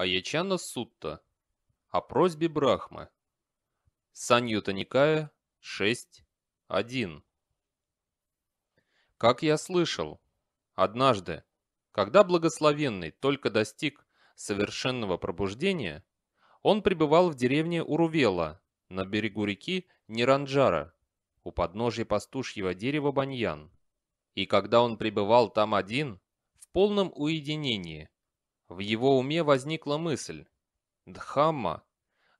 Аячана Сутта о просьбе Брахмы. Саньюта Никая 6.1 Как я слышал, однажды, когда благословенный только достиг совершенного пробуждения, он пребывал в деревне Урувела на берегу реки Ниранджара у подножия пастушьего дерева Баньян. И когда он пребывал там один, в полном уединении – в его уме возникла мысль. Дхамма,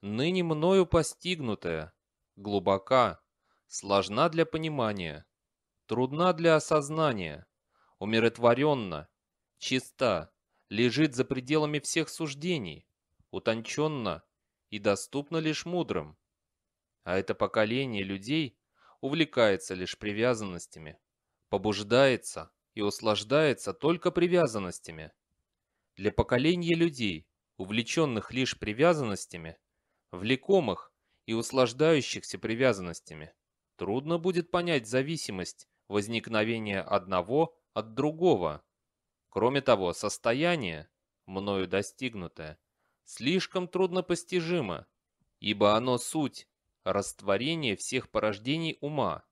ныне мною постигнутая, глубока, сложна для понимания, трудна для осознания, умиротворенна, чиста, лежит за пределами всех суждений, утонченна и доступна лишь мудрым. А это поколение людей увлекается лишь привязанностями, побуждается и услаждается только привязанностями – для поколения людей, увлеченных лишь привязанностями, влекомых и услаждающихся привязанностями, трудно будет понять зависимость возникновения одного от другого. Кроме того, состояние, мною достигнутое, слишком труднопостижимо, ибо оно суть – растворение всех порождений ума,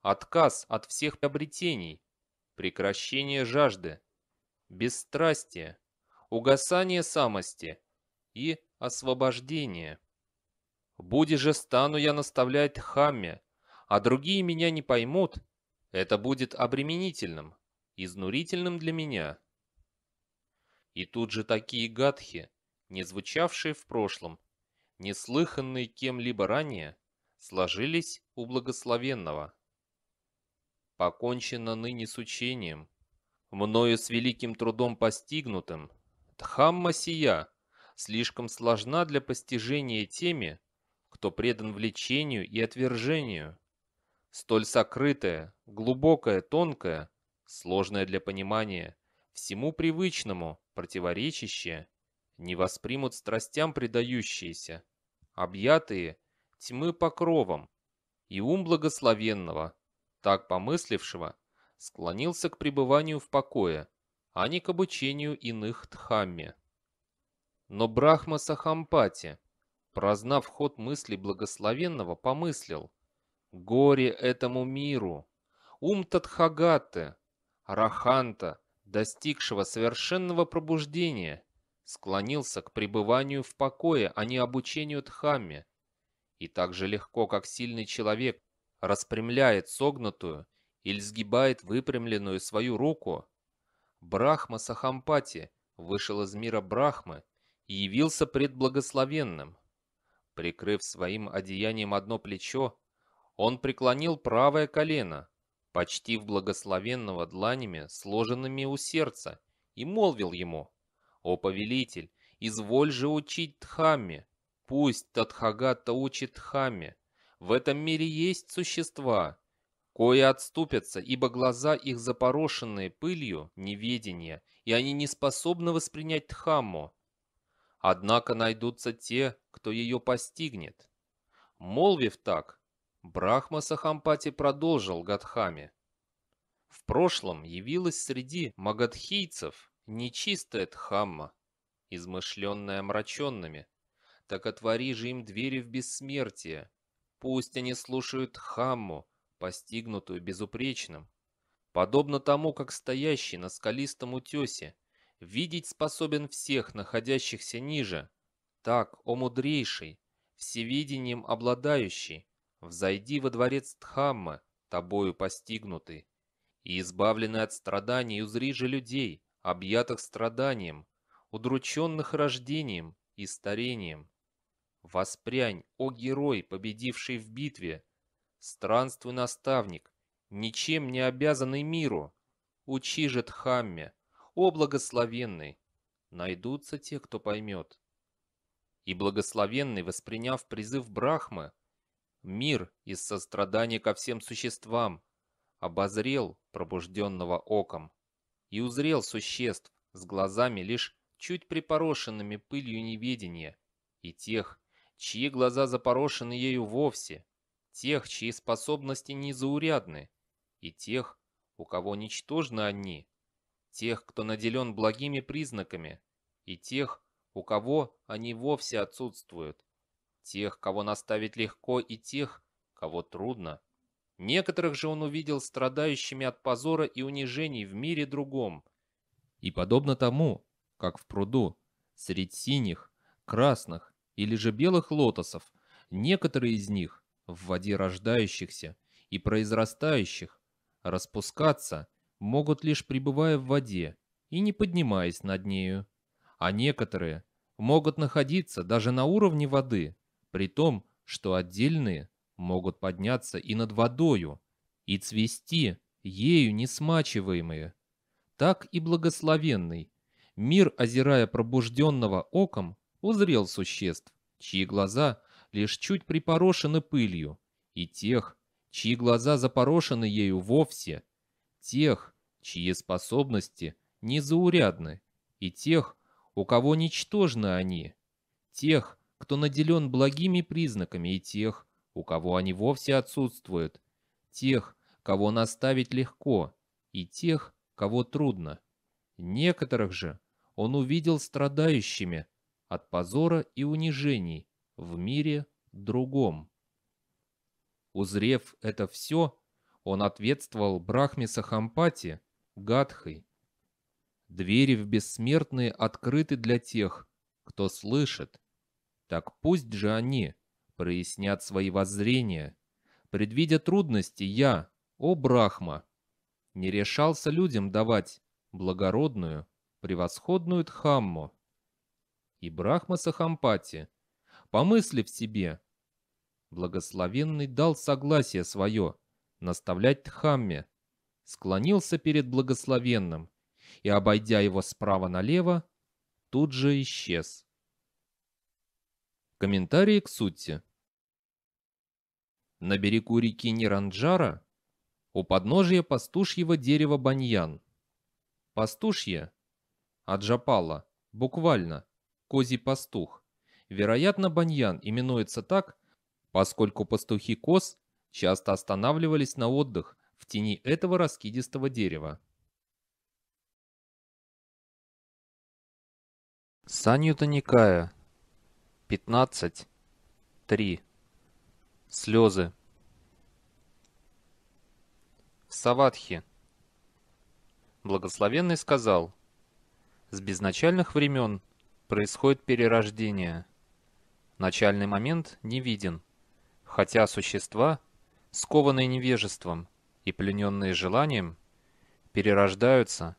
отказ от всех приобретений, прекращение жажды, бесстрастие, угасание самости и освобождение. Буди же стану я наставлять Хамме, а другие меня не поймут, это будет обременительным, изнурительным для меня. И тут же такие гадхи, не звучавшие в прошлом, неслыханные кем-либо ранее, сложились у благословенного. Покончено ныне с учением, мною с великим трудом постигнутым – Дхамма сия слишком сложна для постижения теми, кто предан влечению и отвержению. Столь сокрытая, глубокая, тонкая, сложная для понимания, всему привычному, противоречащее, не воспримут страстям предающиеся, объятые тьмы покровом, и ум благословенного, так помыслившего, склонился к пребыванию в покое – а не к обучению иных Дхамме. Но Брахма Сахампати, прознав ход мысли благословенного, помыслил «Горе этому миру! Ум Тадхагаты, Раханта, достигшего совершенного пробуждения, склонился к пребыванию в покое, а не обучению Дхамме. И так же легко, как сильный человек распрямляет согнутую или сгибает выпрямленную свою руку, Брахма Сахампати вышел из мира Брахмы и явился предблагословенным. Прикрыв своим одеянием одно плечо, он преклонил правое колено, почти в благословенного дланями, сложенными у сердца, и молвил ему, «О повелитель, изволь же учить Дхамме, пусть Тадхагата учит Дхамме, в этом мире есть существа, Кои отступятся, ибо глаза их запорошенные пылью неведения, и они не способны воспринять тхамму. Однако найдутся те, кто ее постигнет. Молвив так, Брахма Сахампати продолжил Гадхаме: В прошлом явилась среди магадхийцев нечистая тхамма, измышленная омраченными. Так отвори же им двери в бессмертие. Пусть они слушают тхамму постигнутую безупречным. Подобно тому, как стоящий на скалистом утесе, видеть способен всех находящихся ниже, так, о мудрейший, всевидением обладающий, взойди во дворец Дхаммы, тобою постигнутый, и избавленный от страданий узри же людей, объятых страданием, удрученных рождением и старением. Воспрянь, о герой, победивший в битве, Странствуй, наставник, ничем не обязанный миру. Учи же Дхамме, о благословенный. Найдутся те, кто поймет. И благословенный, восприняв призыв Брахмы, мир из сострадания ко всем существам, обозрел пробужденного оком и узрел существ с глазами лишь чуть припорошенными пылью неведения и тех, чьи глаза запорошены ею вовсе, тех, чьи способности незаурядны, и тех, у кого ничтожны они, тех, кто наделен благими признаками, и тех, у кого они вовсе отсутствуют, тех, кого наставить легко, и тех, кого трудно. Некоторых же он увидел страдающими от позора и унижений в мире другом. И подобно тому, как в пруду, среди синих, красных или же белых лотосов, некоторые из них в воде рождающихся и произрастающих, распускаться могут лишь пребывая в воде и не поднимаясь над нею, а некоторые могут находиться даже на уровне воды, при том, что отдельные могут подняться и над водою, и цвести ею несмачиваемые. Так и благословенный, мир, озирая пробужденного оком, узрел существ, чьи глаза лишь чуть припорошены пылью, и тех, чьи глаза запорошены ею вовсе, тех, чьи способности незаурядны, и тех, у кого ничтожны они, тех, кто наделен благими признаками, и тех, у кого они вовсе отсутствуют, тех, кого наставить легко, и тех, кого трудно. Некоторых же он увидел страдающими от позора и унижений, в мире другом. Узрев это все, он ответствовал Брахме Сахампати, Гадхой. Двери в бессмертные открыты для тех, кто слышит. Так пусть же они прояснят свои воззрения. Предвидя трудности, я, о Брахма, не решался людям давать благородную, превосходную Дхамму. И Брахма Сахампати помыслив себе. Благословенный дал согласие свое наставлять Тхамме, склонился перед благословенным и, обойдя его справа налево, тут же исчез. Комментарии к сути. На берегу реки Ниранджара у подножия пастушьего дерева Баньян. Пастушье, Аджапала, буквально, козий пастух, Вероятно, баньян именуется так, поскольку пастухи коз часто останавливались на отдых в тени этого раскидистого дерева. Санью-то Никая. 15. 3. Слезы. Саватхи. Благословенный сказал, «С безначальных времен происходит перерождение». Начальный момент не виден, хотя существа, скованные невежеством и плененные желанием, перерождаются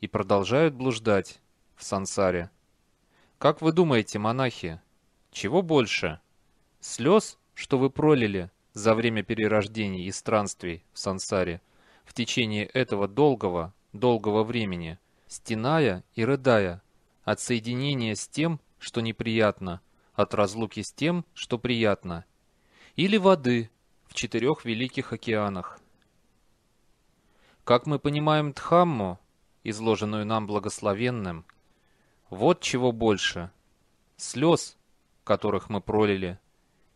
и продолжают блуждать в сансаре. Как вы думаете, монахи, чего больше? Слез, что вы пролили за время перерождений и странствий в сансаре в течение этого долгого, долгого времени, стеная и рыдая от соединения с тем, что неприятно – от разлуки с тем, что приятно, или воды в четырех великих океанах. Как мы понимаем Дхамму, изложенную нам благословенным, вот чего больше – слез, которых мы пролили,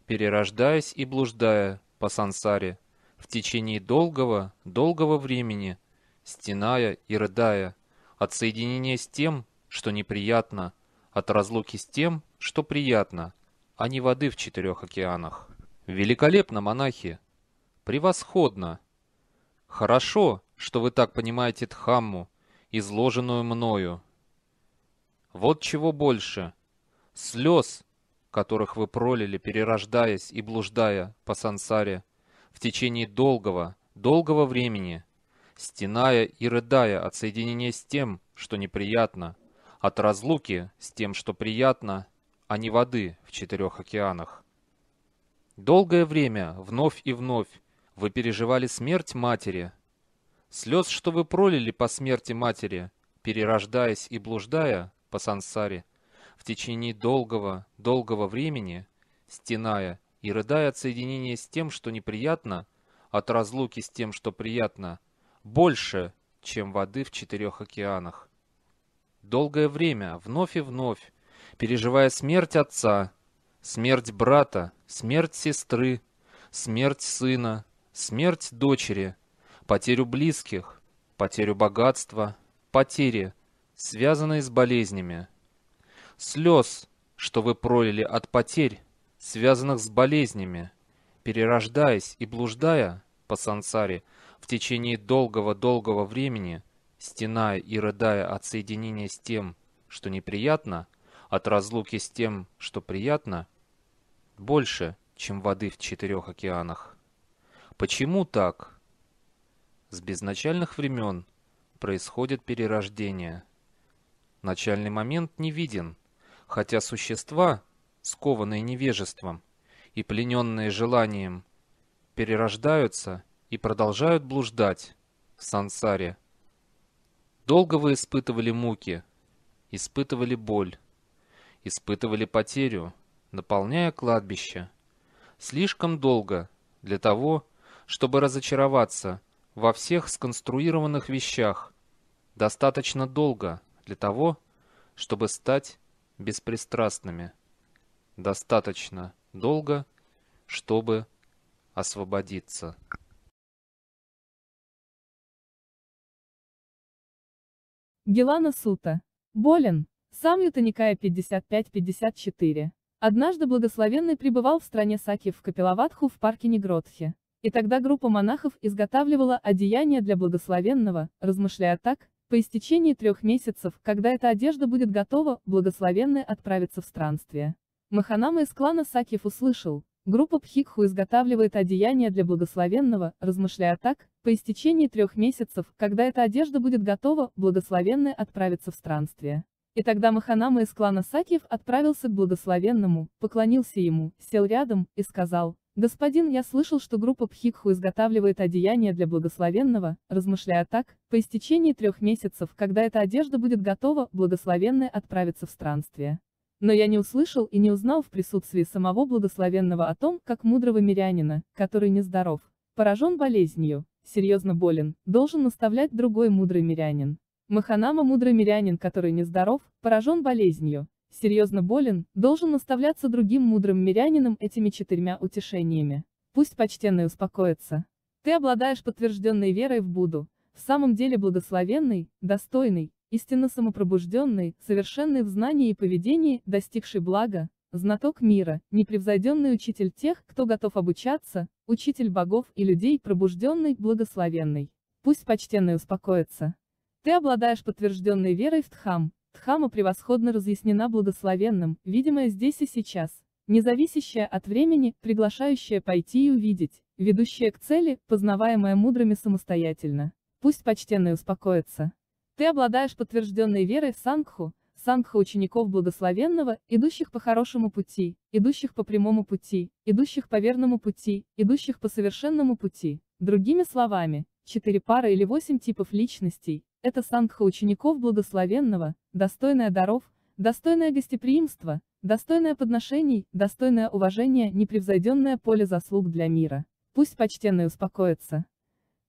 перерождаясь и блуждая по сансаре в течение долгого, долгого времени, стеная и рыдая, от соединения с тем, что неприятно, от разлуки с тем, что приятно, а не воды в четырех океанах. Великолепно, монахи! Превосходно! Хорошо, что вы так понимаете Дхамму, изложенную мною. Вот чего больше. Слез, которых вы пролили, перерождаясь и блуждая по сансаре, в течение долгого, долгого времени, стеная и рыдая от соединения с тем, что неприятно, от разлуки с тем, что приятно, а не воды в четырех океанах. Долгое время, вновь и вновь, вы переживали смерть матери. Слез, что вы пролили по смерти матери, перерождаясь и блуждая по сансаре, в течение долгого, долгого времени, стеная и рыдая от соединения с тем, что неприятно, от разлуки с тем, что приятно, больше, чем воды в четырех океанах. Долгое время, вновь и вновь, переживая смерть отца, смерть брата, смерть сестры, смерть сына, смерть дочери, потерю близких, потерю богатства, потери, связанные с болезнями. Слез, что вы пролили от потерь, связанных с болезнями, перерождаясь и блуждая по сансаре в течение долгого-долгого времени, стеная и рыдая от соединения с тем, что неприятно – от разлуки с тем, что приятно, больше, чем воды в четырех океанах. Почему так? С безначальных времен происходит перерождение. Начальный момент не виден, хотя существа, скованные невежеством и плененные желанием, перерождаются и продолжают блуждать в сансаре. Долго вы испытывали муки, испытывали боль, испытывали потерю, наполняя кладбище. Слишком долго для того, чтобы разочароваться во всех сконструированных вещах. Достаточно долго для того, чтобы стать беспристрастными. Достаточно долго, чтобы освободиться. Гелана Сута. Болен. Сам Ютаникая 55-54. Однажды благословенный пребывал в стране Сакьев в Капилаватху в парке Негротхи. И тогда группа монахов изготавливала одеяния для благословенного, размышляя так, по истечении трех месяцев, когда эта одежда будет готова, благословенный отправится в странствие. Маханама из клана Сакьев услышал, группа Пхикху изготавливает одеяния для благословенного, размышляя так, по истечении трех месяцев, когда эта одежда будет готова, благословенный отправится в странствие. И тогда Маханама из клана Сакьев отправился к благословенному, поклонился ему, сел рядом, и сказал, «Господин, я слышал, что группа Пхикху изготавливает одеяние для благословенного, размышляя так, по истечении трех месяцев, когда эта одежда будет готова, благословенный отправится в странствие. Но я не услышал и не узнал в присутствии самого благословенного о том, как мудрого мирянина, который нездоров, поражен болезнью, серьезно болен, должен наставлять другой мудрый мирянин. Маханама – мудрый мирянин, который нездоров, поражен болезнью, серьезно болен, должен наставляться другим мудрым мирянином этими четырьмя утешениями. Пусть почтенный успокоится. Ты обладаешь подтвержденной верой в Будду, в самом деле благословенный, достойный, истинно самопробужденный, совершенный в знании и поведении, достигший блага, знаток мира, непревзойденный учитель тех, кто готов обучаться, учитель богов и людей, пробужденный, благословенный. Пусть почтенный успокоится. Ты обладаешь подтвержденной верой в тхам. Дхама превосходно разъяснена благословенным, видимое здесь и сейчас, независящая от времени, приглашающая пойти и увидеть, ведущая к цели, познаваемая мудрыми самостоятельно. Пусть почтенный успокоится. Ты обладаешь подтвержденной верой в Сангху, Сангха учеников благословенного, идущих по хорошему пути, идущих по прямому пути, идущих по верному пути, идущих по совершенному пути. Другими словами, четыре пары или восемь типов личностей, это сангха учеников благословенного, достойная даров, достойное гостеприимства, достойное подношений, достойное уважения, непревзойденное поле заслуг для мира. Пусть почтенный успокоится.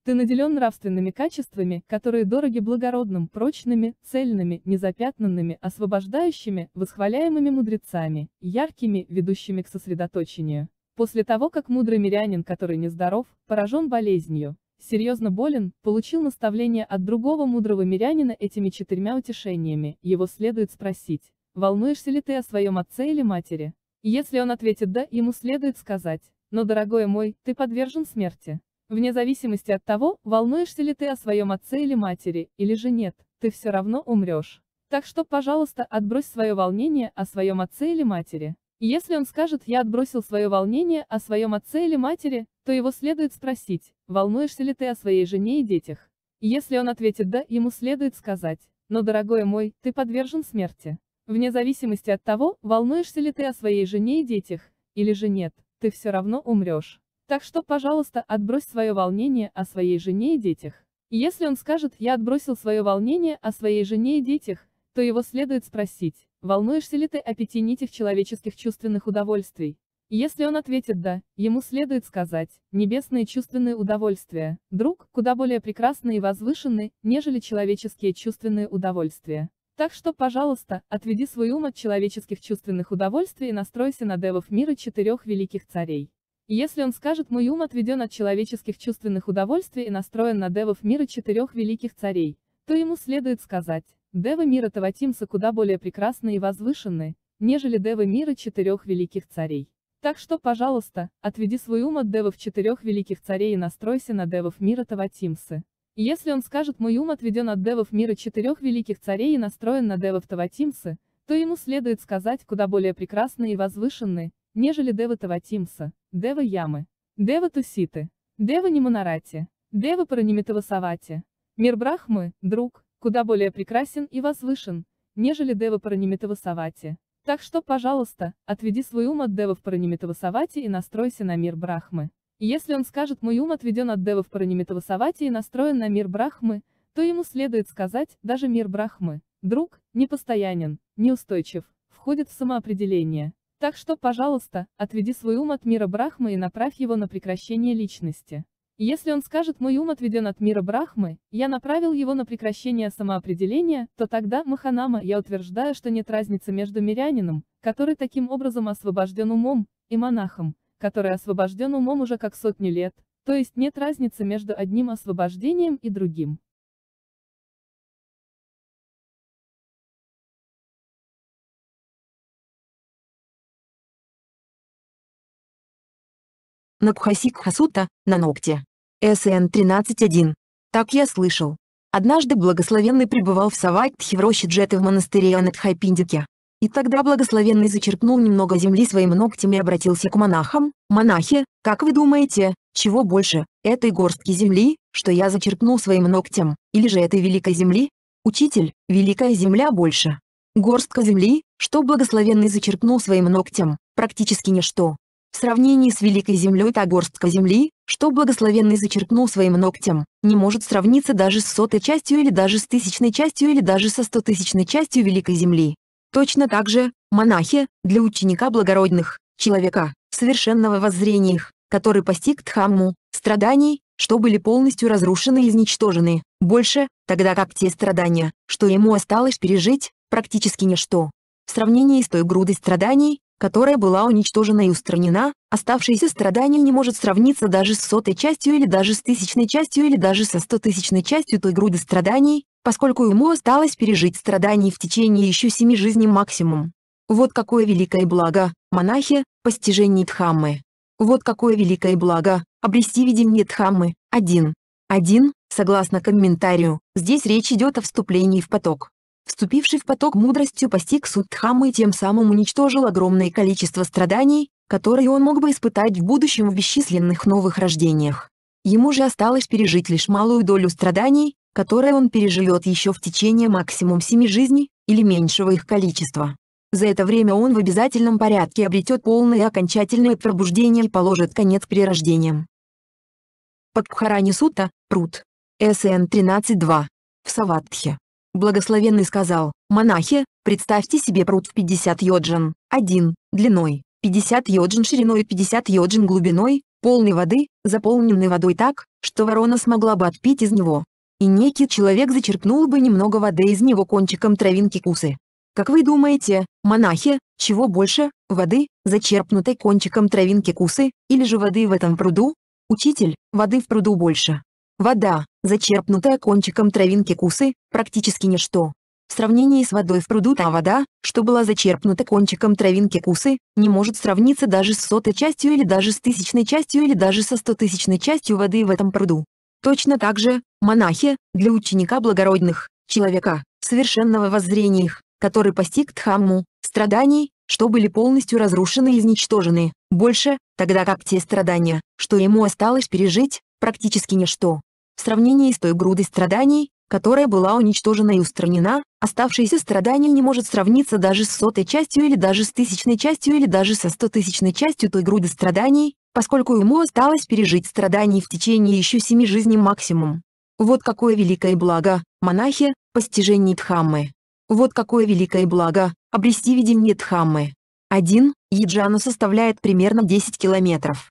Ты наделен нравственными качествами, которые дороги благородным, прочными, цельными, незапятнанными, освобождающими, восхваляемыми мудрецами, яркими, ведущими к сосредоточению. После того, как мудрый мирянин, который нездоров, поражен болезнью, серьезно болен, получил наставление от другого мудрого мирянина этими четырьмя утешениями, его следует спросить, волнуешься ли ты о своем отце или матери? Если он ответит «да», ему следует сказать, но, дорогой мой, ты подвержен смерти. Вне зависимости от того, волнуешься ли ты о своем отце или матери, или же нет, ты все равно умрешь. Так что, пожалуйста, отбрось свое волнение о своем отце или матери. Если он скажет «я отбросил свое волнение о своем отце или матери», то его следует спросить, волнуешься ли ты о своей жене и детях. Если он ответит «да», ему следует сказать, «Но, дорогой мой, ты подвержен смерти». Вне зависимости от того, волнуешься ли ты о своей жене и детях, или же нет, ты все равно умрешь. Так что, пожалуйста, отбрось свое волнение о своей жене и детях. Если он скажет «я отбросил свое волнение о своей жене и детях», то его следует спросить, волнуешься ли ты о пяти нитях человеческих чувственных удовольствий, если он ответит «да», ему следует сказать, небесные чувственные удовольствия, друг, куда более прекрасны и возвышены, нежели человеческие чувственные удовольствия. Так что, пожалуйста, отведи свой ум от человеческих чувственных удовольствий и настройся на девов мира четырех великих царей. Если он скажет «мой ум отведен от человеческих чувственных удовольствий и настроен на девов мира четырех великих царей», то ему следует сказать «девы мира Таватимса куда более прекрасны и возвышены, нежели девы мира четырех великих царей». Так что, пожалуйста, отведи свой ум от девов четырех великих царей и настройся на девов мира Таватимсы. Если он скажет «мой ум отведен от девов мира четырех великих царей и настроен на девов Таватимсы», то ему следует сказать куда более прекрасные и возвышенные, нежели девы Таватимса, девы Ямы, девы Туситы, девы Немонарати, девы Паранимитавасавати. Мир Брахмы, друг, куда более прекрасен и возвышен, нежели девы Паранимитавасавати. Так что, пожалуйста, отведи свой ум от в Паранимитавасавати и настройся на мир Брахмы. Если он скажет «мой ум отведен от в Паранимитавасавати и настроен на мир Брахмы», то ему следует сказать «даже мир Брахмы, друг, непостоянен, неустойчив, входит в самоопределение». Так что, пожалуйста, отведи свой ум от мира Брахмы и направь его на прекращение личности. Если он скажет «мой ум отведен от мира Брахмы, я направил его на прекращение самоопределения», то тогда, Маханама, я утверждаю, что нет разницы между мирянином, который таким образом освобожден умом, и монахом, который освобожден умом уже как сотни лет, то есть нет разницы между одним освобождением и другим. Накхасик Хасута, на ногте. СН 13.1. Так я слышал. Однажды благословенный пребывал в Савайтхе в роще Джеты в монастыре Анатхайпиндике. И тогда благословенный зачерпнул немного земли своим ногтем и обратился к монахам. «Монахи, как вы думаете, чего больше, этой горстки земли, что я зачерпнул своим ногтем, или же этой великой земли? Учитель, великая земля больше. Горстка земли, что благословенный зачерпнул своим ногтем, практически ничто. В сравнении с Великой землей Тагорской земли, что благословенный зачеркнул своим ногтем, не может сравниться даже с сотой частью или даже с тысячной частью или даже со стотысячной частью Великой земли. Точно так же, монахи, для ученика благородных, человека, совершенного воззрения их, который постиг Дхамму, страданий, что были полностью разрушены и изничтожены, больше, тогда как те страдания, что ему осталось пережить, практически ничто. В сравнении с той грудой страданий, которая была уничтожена и устранена, оставшееся страдание не может сравниться даже с сотой частью или даже с тысячной частью или даже со стотысячной частью той груды страданий, поскольку ему осталось пережить страдания в течение еще семи жизней максимум. Вот какое великое благо, монахи, постижение Дхаммы. Вот какое великое благо, обрести видение Дхаммы. Один, один, Согласно комментарию, здесь речь идет о вступлении в поток вступивший в поток мудростью постиг суть и тем самым уничтожил огромное количество страданий, которые он мог бы испытать в будущем в бесчисленных новых рождениях. Ему же осталось пережить лишь малую долю страданий, которые он переживет еще в течение максимум семи жизней, или меньшего их количества. За это время он в обязательном порядке обретет полное и окончательное пробуждение и положит конец перерождениям. Под Пхарани Сута, Прут. СН 13.2. В Саватхе. Благословенный сказал, «Монахи, представьте себе пруд в 50 йоджин, один, длиной, 50 йоджин шириной и 50 йоджин глубиной, полной воды, заполненной водой так, что ворона смогла бы отпить из него. И некий человек зачерпнул бы немного воды из него кончиком травинки кусы. Как вы думаете, монахи, чего больше, воды, зачерпнутой кончиком травинки кусы, или же воды в этом пруду? Учитель, воды в пруду больше. Вода, зачерпнутая кончиком травинки кусы, практически ничто. В сравнении с водой в пруду та вода, что была зачерпнута кончиком травинки кусы, не может сравниться даже с сотой частью или даже с тысячной частью или даже со стотысячной частью воды в этом пруду. Точно так же, монахи, для ученика благородных, человека, совершенного воззрения их, который постиг Дхамму, страданий, что были полностью разрушены и изничтожены, больше, тогда как те страдания, что ему осталось пережить, практически ничто. В сравнении с той грудой страданий, которая была уничтожена и устранена, оставшееся страдание не может сравниться даже с сотой частью или даже с тысячной частью или даже со стотысячной частью той груды страданий, поскольку ему осталось пережить страдания в течение еще семи жизней максимум. Вот какое великое благо, монахи, постижение Дхаммы. Вот какое великое благо, обрести видение Дхаммы. 1. Яджану составляет примерно 10 километров.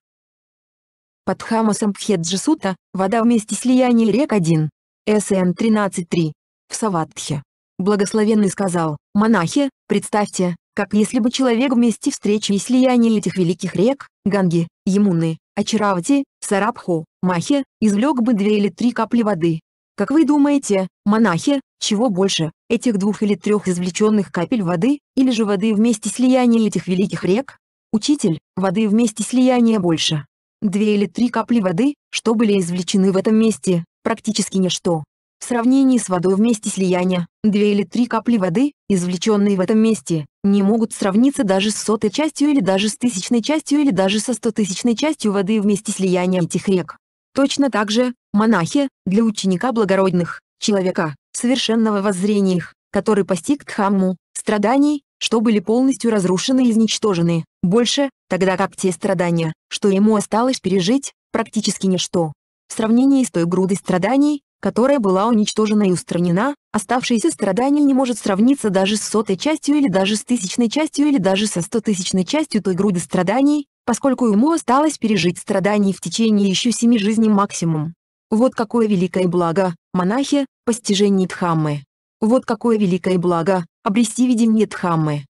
Под Хамасом Пхеджасута, вода вместе месте слияния рек 1. СН 13.3. В Саватхе. Благословенный сказал, монахи, представьте, как если бы человек вместе встречи и слияния этих великих рек, Ганги, Ямуны, Ачаравати, Сарабху, Махи, извлек бы две или три капли воды. Как вы думаете, монахи, чего больше, этих двух или трех извлеченных капель воды, или же воды вместе слияния этих великих рек? Учитель, воды вместе слияния больше. Две или три капли воды, что были извлечены в этом месте, практически ничто. В сравнении с водой в месте слияния, две или три капли воды, извлеченные в этом месте, не могут сравниться даже с сотой частью или даже с тысячной частью или даже со стотысячной частью воды в месте слияния этих рек. Точно так же, монахи, для ученика благородных, человека, совершенного воззрения их, который постиг Дхамму, страданий, что были полностью разрушены и изничтожены, больше, тогда как те страдания, что ему осталось пережить, практически ничто. В сравнении с той грудой страданий, которая была уничтожена и устранена, оставшееся страдание не может сравниться даже с сотой частью или даже с тысячной частью или даже со стотысячной частью той груды страданий, поскольку ему осталось пережить страдания в течение еще семи жизней максимум. Вот какое великое благо, монахи, постижение Дхаммы. Вот какое великое благо, обрести видение Дхаммы.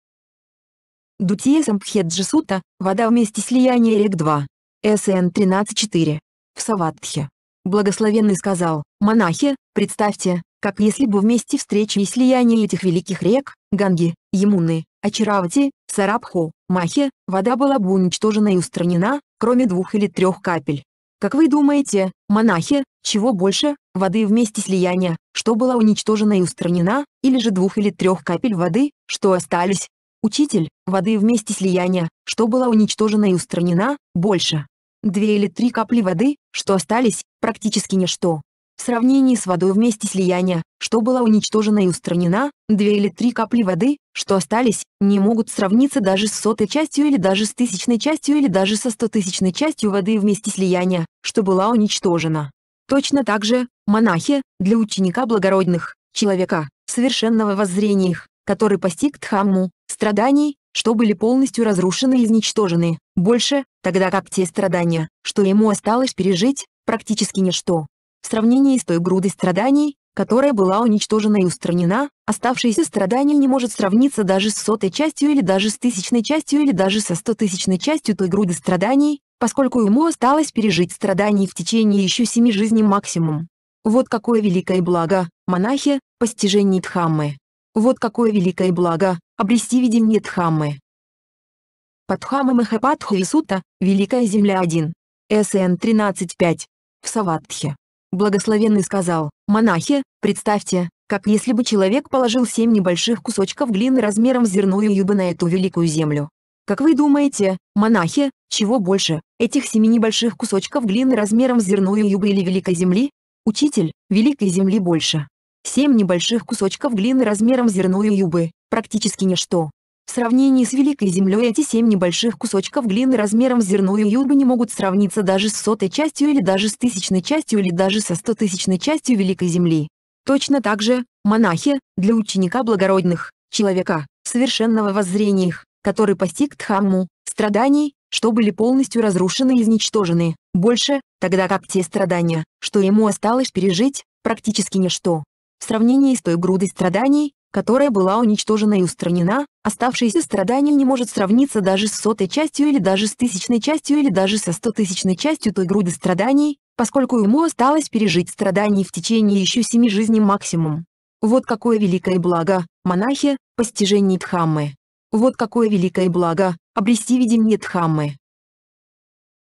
Дутия Самбхеджисута, вода вместе слияния рек 2. СН 13.4. В Саватхе. Благословенный сказал, монахи, представьте, как если бы вместе встречи и слияние этих великих рек, Ганги, Ямуны, Ачаравати, Сарабху, Махи, вода была бы уничтожена и устранена, кроме двух или трех капель. Как вы думаете, монахи, чего больше, воды вместе слияния, что была уничтожена и устранена, или же двух или трех капель воды, что остались? Учитель, воды вместе слияния, что была уничтожена и устранена, больше. Две или три капли воды, что остались, практически ничто. В сравнении с водой вместе слияния, что была уничтожена и устранена, две или три капли воды, что остались, не могут сравниться даже с сотой частью или даже с тысячной частью или даже со стотысячной частью воды вместе слияния, что была уничтожена. Точно так же, монахи, для ученика благородных, человека, совершенного воззрения их, который постиг Дхамму, страданий, что были полностью разрушены и изничтожены, больше, тогда как те страдания, что ему осталось пережить, практически ничто в сравнении с той грудой страданий, которая была уничтожена и устранена, оставшееся страдание не может сравниться даже с сотой частью или даже с тысячной частью или даже со стотысячной частью той груды страданий, поскольку ему осталось пережить страдания в течение еще семи жизней максимум. Вот какое великое благо, монахи, постижение Дхаммы. Вот какое великое благо, обрести видение Дхаммы. Падхама Махападху Исута, Великая Земля 1. СН 13.5. В Саватхе. Благословенный сказал, «Монахи, представьте, как если бы человек положил семь небольших кусочков глины размером с зерную юбы на эту великую землю. Как вы думаете, монахи, чего больше, этих семи небольших кусочков глины размером с зерную юбы или великой земли? Учитель, великой земли больше. Семь небольших кусочков глины размером с зерную юбы, практически ничто. В сравнении с Великой Землей эти семь небольших кусочков глины размером с зерно и юбы не могут сравниться даже с сотой частью или даже с тысячной частью или даже со стотысячной частью Великой Земли. Точно так же, монахи, для ученика благородных, человека, совершенного воззрения их, который постиг Дхамму, страданий, что были полностью разрушены и изничтожены, больше, тогда как те страдания, что ему осталось пережить, практически ничто. В сравнении с той грудой страданий, которая была уничтожена и устранена, оставшееся страдание не может сравниться даже с сотой частью или даже с тысячной частью или даже со стотысячной частью той груды страданий, поскольку ему осталось пережить страдания в течение еще семи жизней максимум. Вот какое великое благо, монахи, постижение Дхаммы. Вот какое великое благо, обрести видение Дхаммы.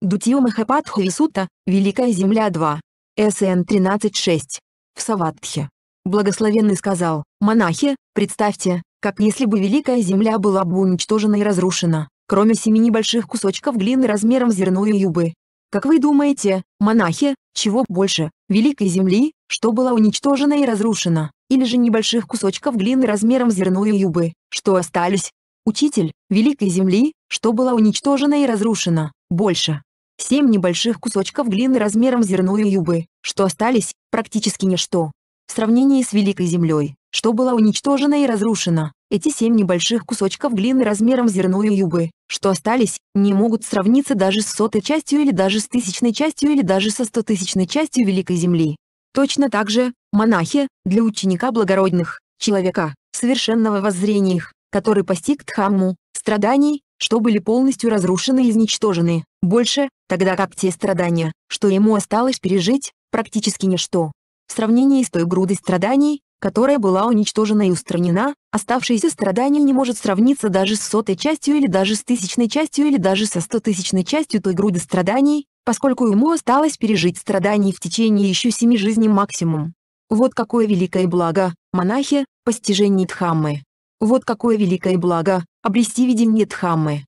Дутио Махападху Висута, Великая Земля 2. СН 13.6. В Саватхе. Благословенный сказал, «Монахи, представьте, как если бы Великая Земля была бы уничтожена и разрушена, кроме семи небольших кусочков глины размером зерно зерную юбы. Как вы думаете, монахи, чего больше, Великой Земли, что была уничтожена и разрушена, или же небольших кусочков глины размером зерно зерную юбы, что остались? Учитель, Великой Земли, что была уничтожена и разрушена, больше. Семь небольших кусочков глины размером зерно зерную юбы, что остались, практически ничто в сравнении с Великой Землей, что было уничтожено и разрушено, Эти семь небольших кусочков глины размером зерно зерную юбы, что остались, не могут сравниться даже с сотой частью или даже с тысячной частью или даже со стотысячной частью Великой Земли. Точно так же, монахи, для ученика благородных, человека, совершенного воззрения их, который постиг Дхамму, страданий, что были полностью разрушены и изничтожены, больше, тогда как те страдания, что ему осталось пережить, практически ничто в сравнении с той грудой страданий, которая была уничтожена и устранена, оставшееся страдание не может сравниться даже с сотой частью или даже с тысячной частью или даже со стотысячной частью той груды страданий, поскольку ему осталось пережить страдания в течение еще семи жизней максимум. Вот какое великое благо, монахи, постижение Дхаммы. Вот какое великое благо, обрести видение Дхаммы.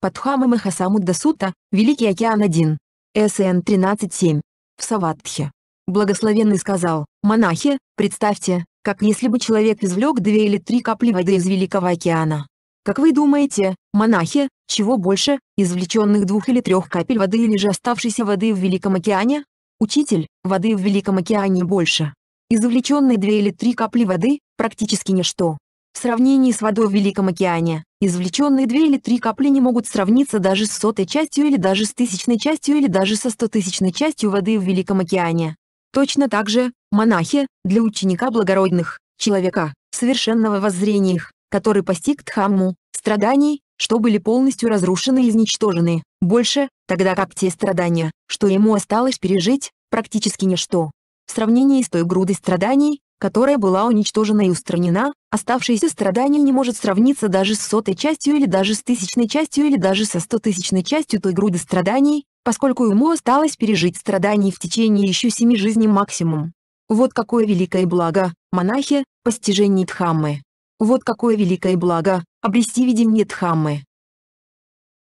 Падхама Махасамудда Сута, Великий океан 1. СН 13.7. В Саватхе. Благословенный сказал, «Монахи, представьте, как если бы человек извлек две или три капли воды из Великого океана. Как вы думаете, монахи, чего больше, извлеченных двух или трех капель воды или же оставшейся воды в Великом океане? Учитель, воды в Великом океане больше. Извлеченные две или три капли воды – практически ничто. В сравнении с водой в Великом океане, извлеченные две или три капли не могут сравниться даже с сотой частью или даже с тысячной частью или даже со стотысячной частью воды в Великом океане. Точно так же, монахи, для ученика благородных, человека, совершенного воззрения их, который постиг Дхамму, страданий, что были полностью разрушены и изничтожены, больше, тогда как те страдания, что ему осталось пережить, практически ничто. В сравнении с той грудой страданий, которая была уничтожена и устранена, оставшееся страдание не может сравниться даже с сотой частью или даже с тысячной частью или даже со стотысячной частью той груды страданий, поскольку ему осталось пережить страдания в течение еще семи жизней максимум. Вот какое великое благо, монахи, постижение Дхаммы. Вот какое великое благо, обрести видение Дхаммы.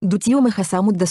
Дутио Махасамудда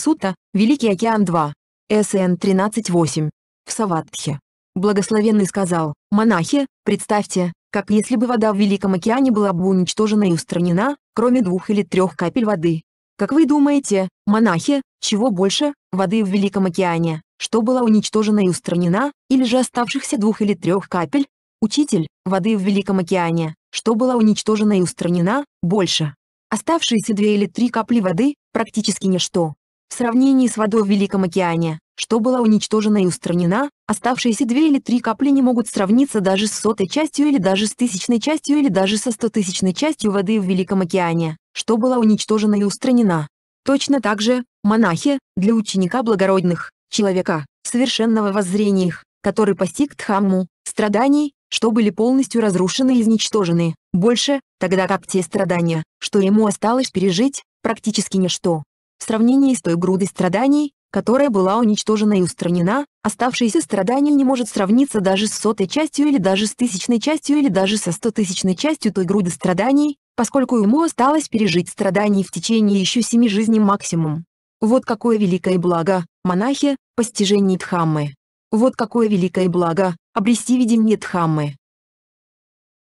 Великий океан 2, СН 13.8, в Саватхе. Благословенный сказал, «Монахи, представьте, как если бы вода в Великом океане была бы уничтожена и устранена, кроме двух или трех капель воды. Как вы думаете, монахи, чего больше, воды в Великом океане, что была уничтожена и устранена, или же оставшихся двух или трех капель? Учитель, воды в Великом океане, что была уничтожена и устранена, больше. Оставшиеся две или три капли воды – практически ничто. В сравнении с водой в Великом океане, что была уничтожена и устранена, оставшиеся две или три капли не могут сравниться даже с сотой частью или даже с тысячной частью или даже со стотысячной частью воды в Великом океане, что была уничтожена и устранена. Точно так же, монахи, для ученика благородных, человека, совершенного воззрения их, который постиг Дхамму, страданий, что были полностью разрушены и изничтожены, больше, тогда как те страдания, что ему осталось пережить, практически ничто в сравнении с той грудой страданий, которая была уничтожена и устранена, оставшееся страдание не может сравниться даже с сотой частью или даже с тысячной частью или даже со стотысячной частью той груды страданий, поскольку ему осталось пережить страдания в течение еще семи жизней максимум. Вот какое великое благо, монахи, постижение Дхаммы. Вот какое великое благо, обрести видение Дхаммы.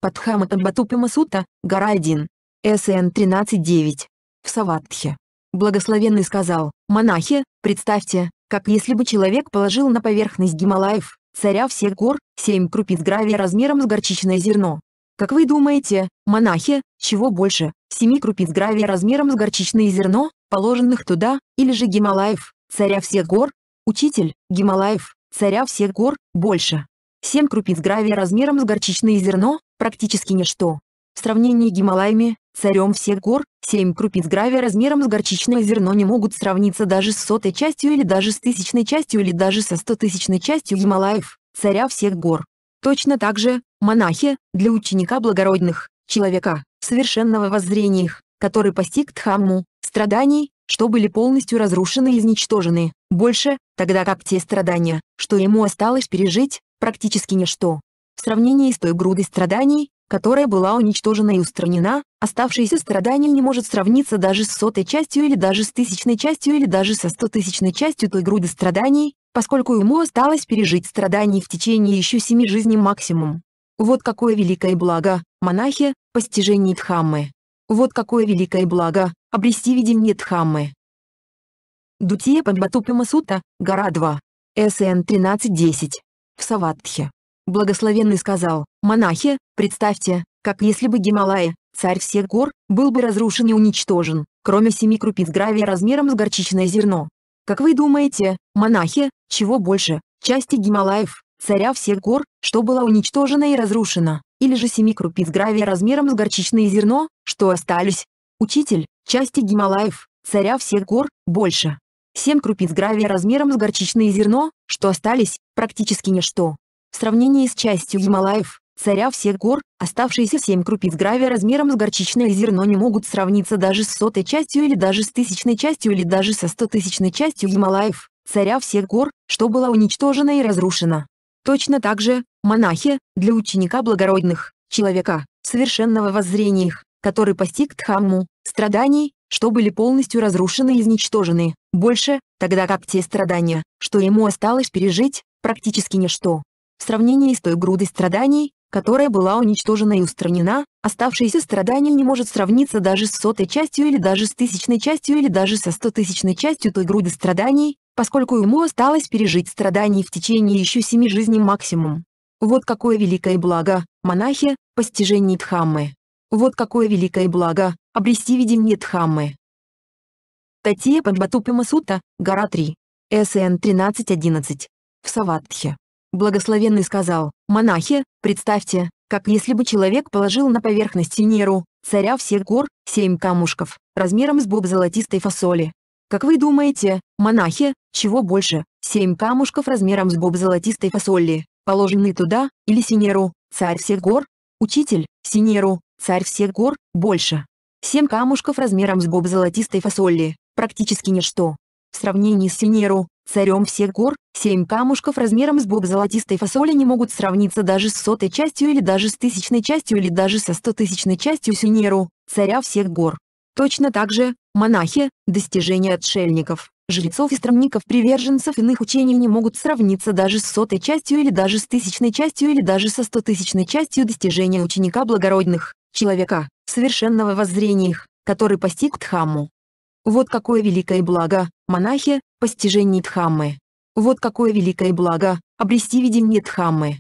Падхама Тамбатупима Сута, гора 1. СН 13.9. В Саватхе. Благословенный сказал, «Монахи, представьте, как если бы человек положил на поверхность Гималаев, царя всех гор, семь крупиц гравия размером с горчичное зерно. Как вы думаете, монахи, чего больше, семи крупиц гравия размером с горчичное зерно, положенных туда, или же Гималаев, царя всех гор? Учитель, Гималаев, царя всех гор, больше. Семь крупиц гравия размером с горчичное зерно – практически ничто. В сравнении с Гималаями, Царем всех гор, семь крупиц гравия размером с горчичное зерно не могут сравниться даже с сотой частью или даже с тысячной частью или даже со стотысячной частью Гималаев, царя всех гор. Точно так же, монахи, для ученика благородных, человека, совершенного воззрения их, который постиг Дхамму, страданий, что были полностью разрушены и изничтожены, больше, тогда как те страдания, что ему осталось пережить, практически ничто. В сравнении с той грудой страданий, которая была уничтожена и устранена, оставшееся страдание не может сравниться даже с сотой частью или даже с тысячной частью или даже со стотысячной частью той груды страданий, поскольку ему осталось пережить страдания в течение еще семи жизней максимум. Вот какое великое благо, монахи, постижение Дхаммы. Вот какое великое благо, обрести видение Дхаммы. Дутия Падматупима Сута, гора 2. СН 13.10. В Саватхе. Благословенный сказал, «Монахи, представьте, как если бы Гималаи, царь всех гор, был бы разрушен и уничтожен, кроме семи крупиц гравия размером с горчичное зерно. Как вы думаете, монахи, чего больше, части Гималаев, царя всех гор, что было уничтожено и разрушено, или же семи крупиц гравия размером с горчичное зерно, что остались? Учитель, части Гималаев, царя всех гор, больше. Семь крупиц гравия размером с горчичное зерно, что остались, практически ничто. В сравнении с частью Гималаев, царя всех гор, оставшиеся семь крупиц гравия размером с горчичное зерно не могут сравниться даже с сотой частью или даже с тысячной частью или даже со стотысячной частью Гималаев, царя всех гор, что было уничтожено и разрушено. Точно так же, монахи, для ученика благородных, человека, совершенного воззрения их, который постиг Дхамму, страданий, что были полностью разрушены и изничтожены, больше, тогда как те страдания, что ему осталось пережить, практически ничто в сравнении с той грудой страданий, которая была уничтожена и устранена, оставшееся страдание не может сравниться даже с сотой частью или даже с тысячной частью или даже со стотысячной частью той груды страданий, поскольку ему осталось пережить страдания в течение еще семи жизней максимум. Вот какое великое благо, монахи, постижение Дхаммы. Вот какое великое благо, обрести видение Дхаммы. Татья Падбатупима Сута, гора 3. СН 13.11. В Саватхе. Благословенный сказал, «Монахи, представьте, как если бы человек положил на поверхность Неру, царя всех гор, семь камушков, размером с боб золотистой фасоли. Как вы думаете, монахи, чего больше, семь камушков размером с боб золотистой фасоли, положенные туда, или Синеру, царь всех гор? Учитель, Синеру, царь всех гор, больше. Семь камушков размером с боб золотистой фасоли, практически ничто. В сравнении с Синеру, Царем всех гор, семь камушков размером с боб золотистой фасоли не могут сравниться даже с сотой частью или даже с тысячной частью или даже со стотысячной частью Синеру, царя всех гор. Точно так же, монахи, достижения отшельников, жрецов и странников приверженцев иных учений не могут сравниться даже с сотой частью или даже с тысячной частью или даже со стотысячной частью достижения ученика благородных, человека, совершенного воззрения их, который постиг Дхамму. Вот какое великое благо, монахи, постижении Дхаммы. Вот какое великое благо, обрести видение Дхаммы.